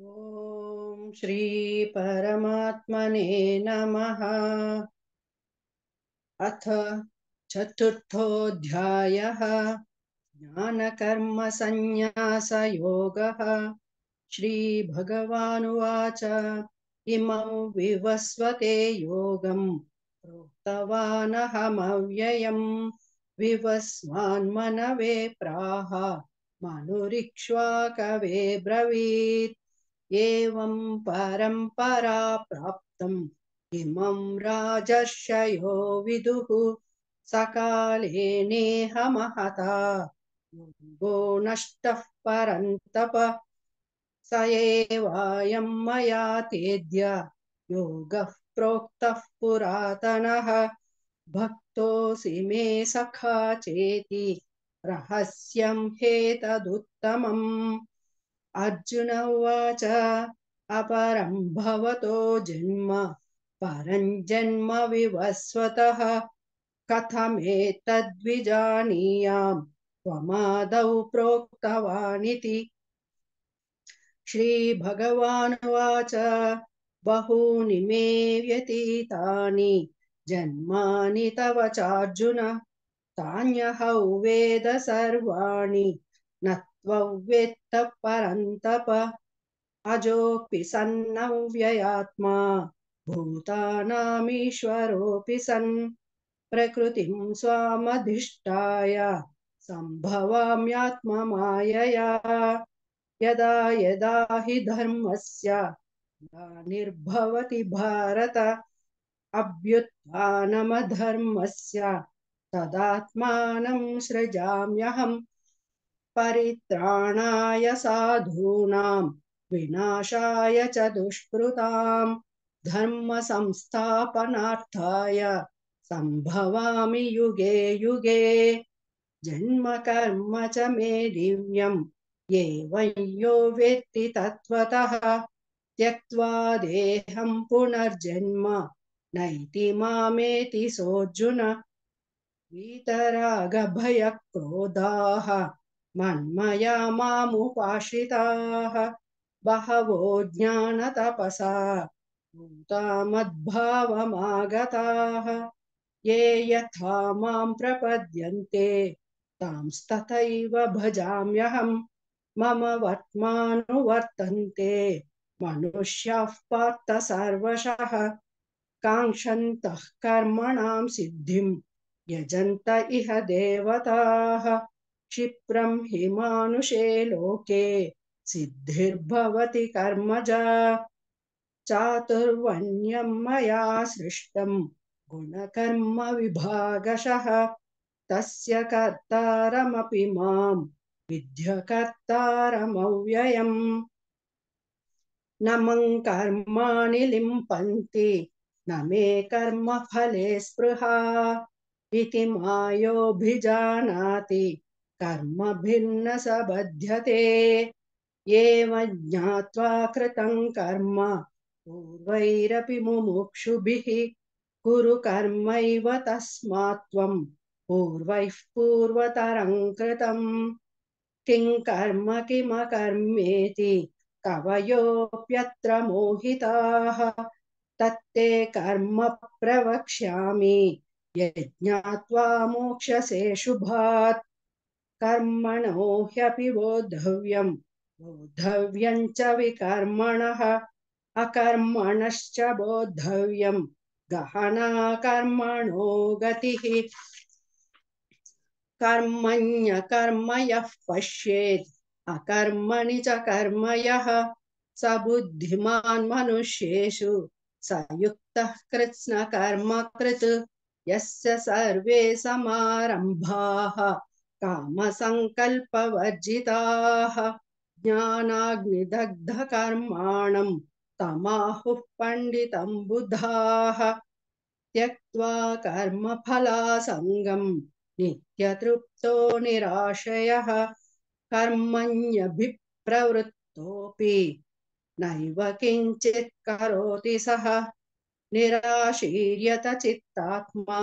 ॐ श्रीपरमात्मने नमः अथ चतुर्थोऽध्यायः ज्ञानकर्मसन्न्यासयोगः श्रीभगवानुवाच इमं विवस्वते योगं प्रोक्तवानहमव्ययम् विवस्वान्मनवे प्राह मनुरिक्ष्वाकवे ब्रवीत् एवं परम्परा प्राप्तम् इमं राजर्षयो विदुः सकाले नेह महता गो नष्टः परन्तप स एवायं मया तेद्य योगः प्रोक्तः पुरातनः भक्तोऽसि मे सखा चेति रहस्यं ह्येतदुत्तमम् अर्जुन उवाच अपरं भवतो जन्म परं जन्म विवस्वतः कथमेतद्विजानीयां त्वमादौ प्रोक्तवानिति श्रीभगवानुवाच बहूनि मे व्यतीतानि जन्मानि तव चार्जुन तान्यहौ वेद सर्वाणि न वव्येत्तः परन्तप अजोऽपि सन्नव्ययात्मा भूतानामीश्वरोऽपि सन् प्रकृतिं स्वामधिष्ठाय सम्भवाम्यात्ममायया यदा यदा हि धर्मस्य निर्भवति भारत अभ्युत्थानमधर्मस्य तदात्मानं सृजाम्यहम् परित्राणाय साधूनां विनाशाय च दुष्कृताम् धर्मसंस्थापनार्थाय सम्भवामि युगे युगे जन्मकर्म च मे दिव्यम् एवं यो वेत्ति तत्त्वतः त्यक्त्वा देहं पुनर्जन्म नैति मामेति सोऽर्जुन वीतरागभयक्रोधाः मन्मया मुश्रिता बहवो ज्ञान ज्ञानतपसा भूतामद्भावमागताः ये यथा प्रपद्यन्ते तांस्तथैव भजाम्यहं मम वर्त्मानुवर्तन्ते मनुष्य पार्थ सर्वशः काङ्क्षन्तः कर्मणां सिद्धिं यजन्त इह देवताः क्षिप्रम हि लोके सिद्धिर्भवति कर्मजा चातुर्वण्यं मया सृष्टं गुणकर्म विभागशः तस्य कर्तारमपि माम् विद्यकर्तारमव्ययम् न मं कर्माणि लिम्पन्ति न मे कर्मफले स्पृहा इति मायोभिजानाति कर्मभिर्न स बध्यते एव ज्ञात्वा कृतं कर्म पूर्वैरपि मुमुक्षुभिः कुरु कर्मैव तस्मात् त्वं पूर्वैः पूर्वतरं कृतं किं कर्म किमकर्मेति कवयोऽप्यत्र मोहिताः तत्ते कर्म प्रवक्ष्यामि यज्ञात्वा मोक्षसे शुभात् कर्मणो ह्यपि बोद्धव्यम् बोद्धव्यम् च विकर्मणः अकर्मणश्च बोद्धव्यम् गहना कर्मणो गतिः कर्मण्यकर्मयः पश्येत् अकर्मणि च कर्मयः स बुद्धिमान् मनुष्येषु स युक्तः कृत्स्नकर्मकृत् यस्य सर्वे समारम्भाः काम संकल्प वर्जिता ज्ञानाग्निदग्ध कर्माण तमाहु पण्डितम् बुधा त्यक्त्वा कर्म कर्मफलासङ्गम् नित्यतृप्तो निराशयः कर्मण्यभिप्रवृत्तोऽपि नैव किञ्चित् करोति सः निराशीर्यत चित्तात्मा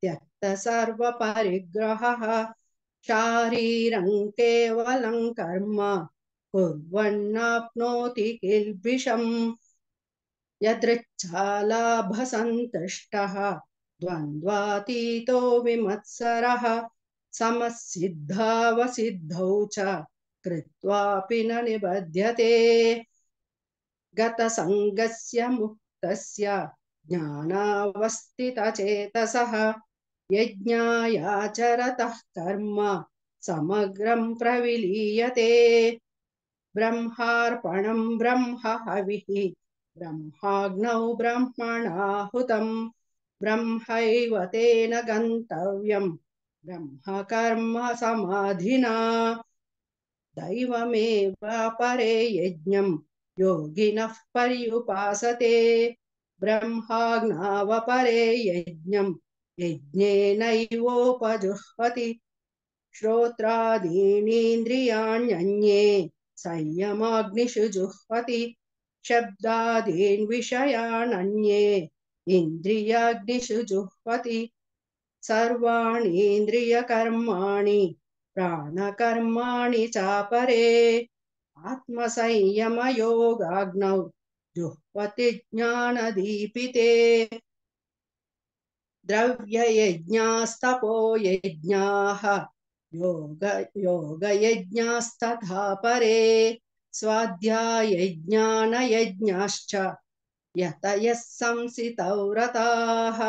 त्यक्त त्यक्तसर्वपरिग्रहः शारीरं केवलं कर्म कुर्वन्नाप्नोति किल्बिषम् यदृच्छालाभसन्तुष्टः द्वन्द्वातीतो विमत्सरः समसिद्धावसिद्धौ च कृत्वापि न निबध्यते गतसङ्गस्य मुक्तस्य ज्ञानावस्थितचेतसः यज्ञायाचरतः कर्म समग्रं प्रविलीयते ब्रह्मार्पणं ब्रह्म हविः ब्रह्माग्नौ ब्रह्मणाहुतं ब्रह्मैव तेन गन्तव्यं ब्रह्मकर्म समाधिना दैवमेव परे यज्ञं योगिनः पर्युपासते ब्रह्माग्नावपरे यज्ञं यज्ञेनैवोपजुह्वति श्रोत्रादीनीन्द्रियाण्यन्ये संयमाग्निषु जुह्वति शब्दादीन् विषयाणन्ये इन्द्रियाग्निषु जुह्वति सर्वाणीन्द्रियकर्माणि प्राणकर्माणि चापरे आत्मसंयमयोगाग्नौ जुह्वति ज्ञानदीपिते द्रव्ययज्ञास्तपो यज्ञाः योग योगयज्ञास्तथा परे स्वाध्यायज्ञानयज्ञाश्च यतयः संसितौ रताः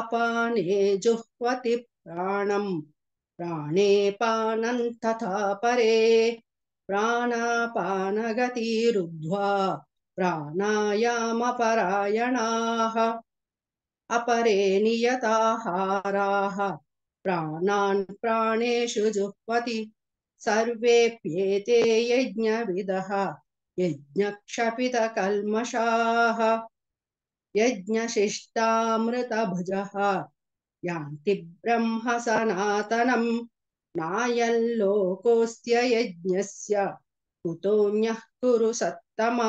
अपाने जुह्वति प्राणम् प्राणे तथा परे प्राणापानगतिरुद्ध्वा प्राणायामपरायणाः अपरे नियताहाराः प्राणान् प्राणेषु जुह्वति सर्वेऽप्येते यज्ञविदः यज्ञक्षपितकल्मषाः यज्ञशिष्टामृतभुजः यान्ति ब्रह्म सनातनम् नायल्लोकोऽस्य यज्ञस्य कुतोऽन्यः कुरु सत्तम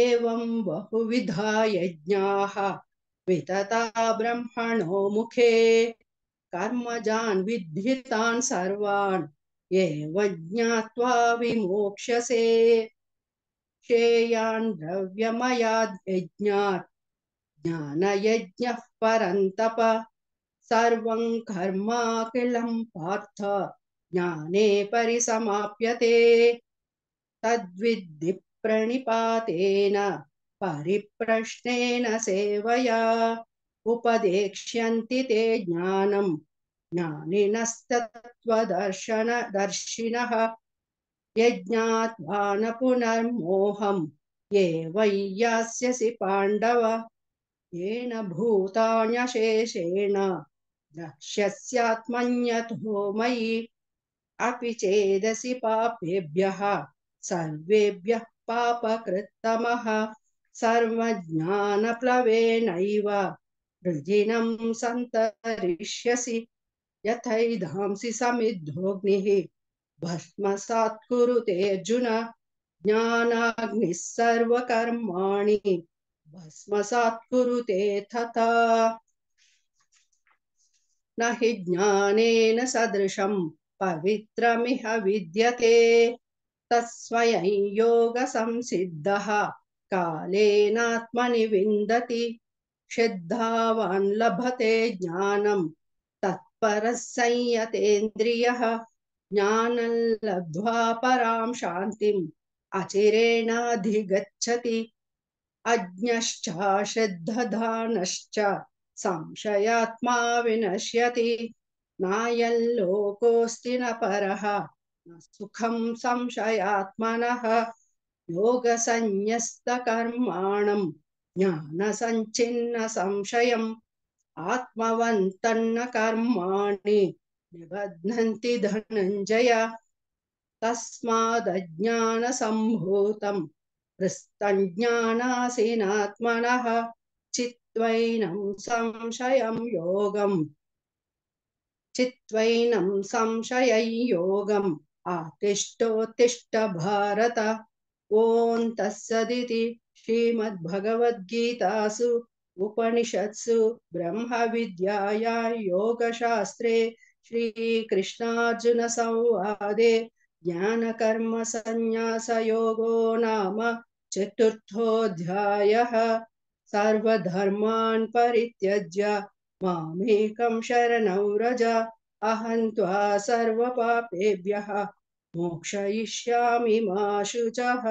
एवं बहुविधा यज्ञाः वितता ब्रह्मणो मुखे कर्मजान् विद्धितान् सर्वान् एव ज्ञात्वा विमोक्ष्यसे श्रेयान् द्रव्यमयाद्यज्ञात् ज्ञानयज्ञः परन्तप सर्वं कर्माखिलं पार्थ ज्ञाने परिसमाप्यते तद्विद्धि प्रणिपातेन परिप्रश्नेन सेवया उपदेक्ष्यन्ति ते ज्ञानम् ज्ञानिनस्तत्त्वदर्शन दर्शिनः यज्ञात्वा न पुनर्मोहम् ये वै यास्यसि पाण्डव येन भूतान्यशेषेण द्रक्ष्यस्यात्मन्यतो मयि अपि चेदसि पापेभ्यः सर्वेभ्यः पापकृत्तमः सर्वज्ञानप्लवेनैव वृजिनं सन्तरिष्यसि यथैधांसि समिद्धोऽग्निः भस्मसात् कुरुते अर्जुन ज्ञानाग्निः सर्वकर्माणि भस्मसात् तथा न हि ज्ञानेन सदृशं पवित्रमिह विद्यते तत्स्वयं योगसंसिद्धः कालेनात्मनि विन्दति श्रद्धावान् लभते ज्ञानम् तत्परः संयतेन्द्रियः ज्ञानं लब्ध्वा परां शान्तिम् अचिरेणाधिगच्छति अज्ञश्चाश्रद्धधानश्च संशयात्मा विनश्यति नायल्लोकोऽस्ति न परः न सुखं संशयात्मनः योगसंन्यस्तकर्माणं ज्ञानसञ्चिन्न संशयम् आत्मवन्तन्न कर्माणि निबध्नन्ति धनञ्जय तस्मादज्ञानसम्भूतम् हृस्तज्ञानासीनात्मनः चित्वैनं संशयं योगम् चित्वैनं संशययोगम् आतिष्ठोत्तिष्ठ भारत ओं तत्सदिति श्रीमद्भगवद्गीतासु उपनिषत्सु ब्रह्म ब्रह्मविद्याया योगशास्त्रे श्रीकृष्णार्जुनसंवादे ज्ञानकर्मसन्न्यासयोगो नाम चतुर्थोऽध्यायः सर्वधर्मान् परित्यज्य मामेकं शरणौ व्रज अहं त्वा सर्वपापेभ्यः मोक्षयिष्यामि मा शुचः